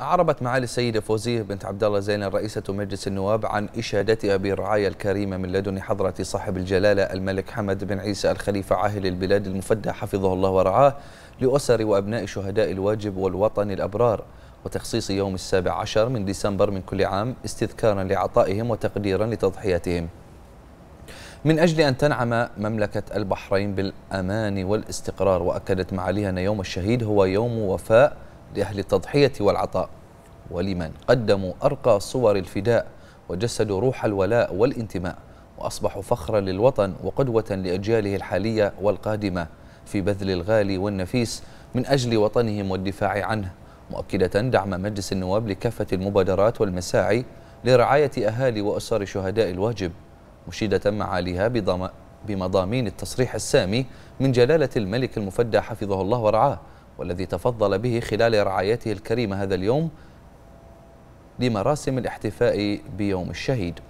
أعربت معالي السيدة فوزية بنت عبد الله زين رئيسة مجلس النواب عن إشادتها بالرعاية الكريمة من لدن حضرة صاحب الجلالة الملك حمد بن عيسى الخليفة عاهل البلاد المفدى حفظه الله ورعاه لأسر وأبناء شهداء الواجب والوطن الأبرار وتخصيص يوم السابع عشر من ديسمبر من كل عام استذكارا لعطائهم وتقديرا لتضحياتهم من أجل أن تنعم مملكة البحرين بالأمان والاستقرار وأكدت معاليها أن يوم الشهيد هو يوم وفاء لأهل التضحية والعطاء ولمن قدموا أرقى صور الفداء وجسدوا روح الولاء والانتماء وأصبحوا فخرا للوطن وقدوة لأجياله الحالية والقادمة في بذل الغالي والنفيس من أجل وطنهم والدفاع عنه مؤكدة دعم مجلس النواب لكافة المبادرات والمساعي لرعاية أهالي وأسر شهداء الواجب مشيدة معاليها بمضامين التصريح السامي من جلالة الملك المفدى حفظه الله ورعاه والذي تفضل به خلال رعايته الكريمة هذا اليوم لمراسم الاحتفاء بيوم الشهيد